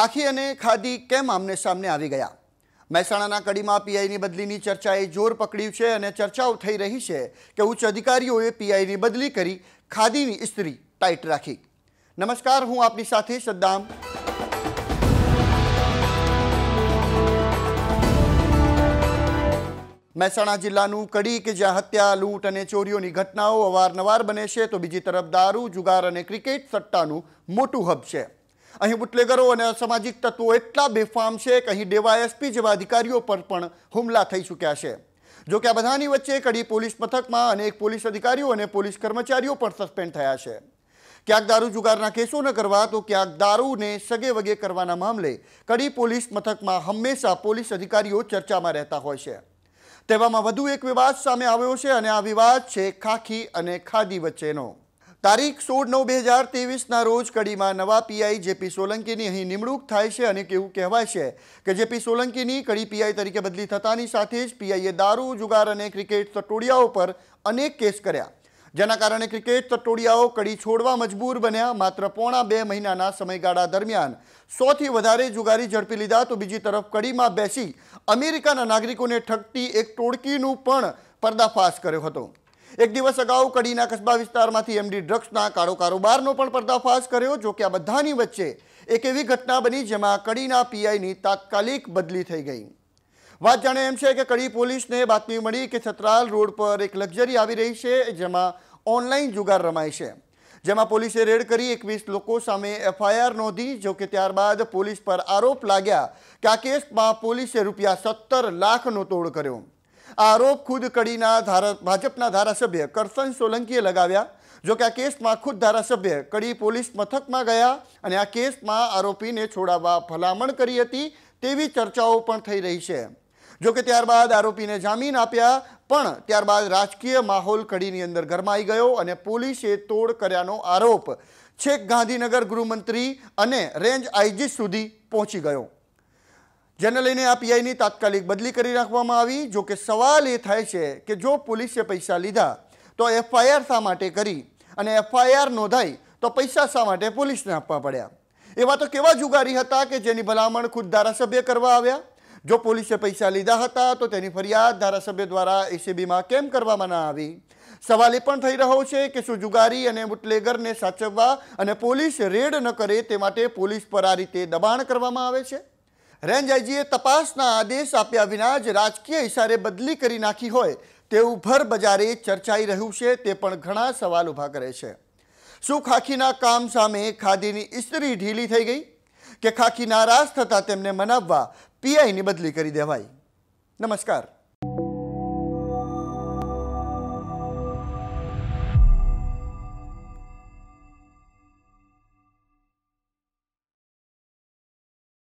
ખાખી અને ખાદી કેમ આમને સામને આવી ગયા મહેસાણાના કડીમાં પીઆઈની બદલીની ચર્ચાએ જોર પકડ્યું છે અને ચર્ચાઓ થઈ રહી છે કે ઉચ્ચ અધિકારીઓએ પીઆઈની બદલી કરી ખાદીની ઇસ્ત્રી ટાઈટ રાખી નમસ્કાર હું આપની સાથે સદ્દામ મહેસાણા જિલ્લાનું કડી કે જ્યાં હત્યા લૂંટ અને ચોરીઓની ઘટનાઓ અવારનવાર બને છે તો બીજી તરફ દારૂ જુગાર અને ક્રિકેટ સટ્ટાનું મોટું હબ છે અહીં બુટલેગરો અને અસામાજિક તત્વો એટલા બેફામ છે કે અહીં ડેવા એસપી જેવા અધિકારીઓ પર પણ હુમલા થઈ ચૂક્યા છે જો કે આ બધાની વચ્ચે કડી પોલીસ મથકમાં અનેક પોલીસ અધિકારીઓ અને પોલીસ કર્મચારીઓ પણ સસ્પેન્ડ થયા છે ક્યાંક દારૂ જુગારના કેસો ન કરવા તો ક્યાંક દારૂને સગે વગે કરવાના મામલે કડી પોલીસ મથકમાં હંમેશા પોલીસ અધિકારીઓ ચર્ચામાં રહેતા હોય છે તેવામાં વધુ એક વિવાદ સામે આવ્યો છે અને આ વિવાદ છે ખાખી અને ખાદી વચ્ચેનો તારીખ સોળ નવ બે હજાર તેવીસના રોજ કડીમાં નવા પીઆઈ જેપી સોલંકીની અહીં નિમણૂક થાય છે અને કેવું કહેવાય છે કે જેપી સોલંકીની કડી પીઆઈ તરીકે બદલી થતાની સાથે જ પીઆઈએ દારૂ જુગાર અને ક્રિકેટ સટોડિયાઓ પર અનેક કેસ કર્યા જેના કારણે ક્રિકેટ સટોડિયાઓ કડી છોડવા મજબૂર બન્યા માત્ર પોણા બે મહિનાના સમયગાળા દરમિયાન સોથી વધારે જુગારી ઝડપી લીધા તો બીજી તરફ કડીમાં બેસી અમેરિકાના નાગરિકોને ઠગતી એક ટોળકીનું પણ પર્દાફાશ કર્યો હતો એક દિવસ અગાઉ કડીના કસ્બા વિસ્તારમાંથી એમડી ડ્રગ્સના કાળો કારોબારનો પણ પર્દાફાશ કર્યો જો કે આ બધાની વચ્ચે એક એવી ઘટના બની જેમાં કડીના પીઆઈની તાત્કાલિક બદલી થઈ ગઈ વાત જાણે એમ છે કે કડી પોલીસને બાતમી મળી કે છત્રાલ રોડ પર એક લક્ઝરી આવી રહી છે જેમાં ઓનલાઈન જુગાર રમાય છે જેમાં પોલીસે રેડ કરી એકવીસ લોકો સામે એફઆઈઆર નોંધી જો કે ત્યારબાદ પોલીસ પર આરોપ લાગ્યા કે આ કેસમાં પોલીસે રૂપિયા સત્તર લાખનો તોડ કર્યો આરોપ ખુદ કડીના ધારા ભાજપના ધારાસભ્ય કરસન સોલંકીએ લગાવ્યા જો કે આ કેસમાં ખુદ ધારાસભ્ય કડી પોલીસ મથકમાં ગયા અને આ કેસમાં આરોપીને છોડાવવા ભલામણ કરી હતી તેવી ચર્ચાઓ પણ થઈ રહી છે જો કે ત્યારબાદ આરોપીને જામીન આપ્યા પણ ત્યારબાદ રાજકીય માહોલ કડીની અંદર ગરમાઈ ગયો અને પોલીસે તોડ કર્યાનો આરોપ છેક ગાંધીનગર ગૃહમંત્રી અને રેન્જ આઈજી સુધી પહોંચી ગયો જેને લઈને આ પીઆઈની તાત્કાલિક બદલી કરી રાખવામાં આવી જો કે સવાલ એ થાય છે કે જો પોલીસે પૈસા લીધા તો એફઆઈઆર શા માટે કરી અને એફઆઈઆર નોંધાઈ તો પૈસા શા માટે પોલીસને આપવા પડ્યા એવા તો કેવા જુગારી હતા કે જેની ભલામણ ખુદ ધારાસભ્ય કરવા આવ્યા જો પોલીસે પૈસા લીધા હતા તો તેની ફરિયાદ ધારાસભ્ય દ્વારા એસીબીમાં કેમ કરવામાં ના આવી સવાલ એ પણ થઈ રહ્યો છે કે શું જુગારી અને બુટલેગરને સાચવવા અને પોલીસ રેડ ન કરે તે માટે પોલીસ પર આ રીતે દબાણ કરવામાં આવે છે રેન્જ તપાસના આદેશ આપ્યા વિના જ રાજકીય ઇશારે બદલી કરી નાખી હોય તેવું ભર બજારે ચર્ચાઈ રહ્યું છે તે પણ ઘણા સવાલ ઊભા કરે છે શું ખાખીના કામ સામે ખાદીની ઇસ્ત્રી ઢીલી થઈ ગઈ કે ખાખી નારાજ થતાં તેમને મનાવવા પીઆઈની બદલી કરી દેવાઈ નમસ્કાર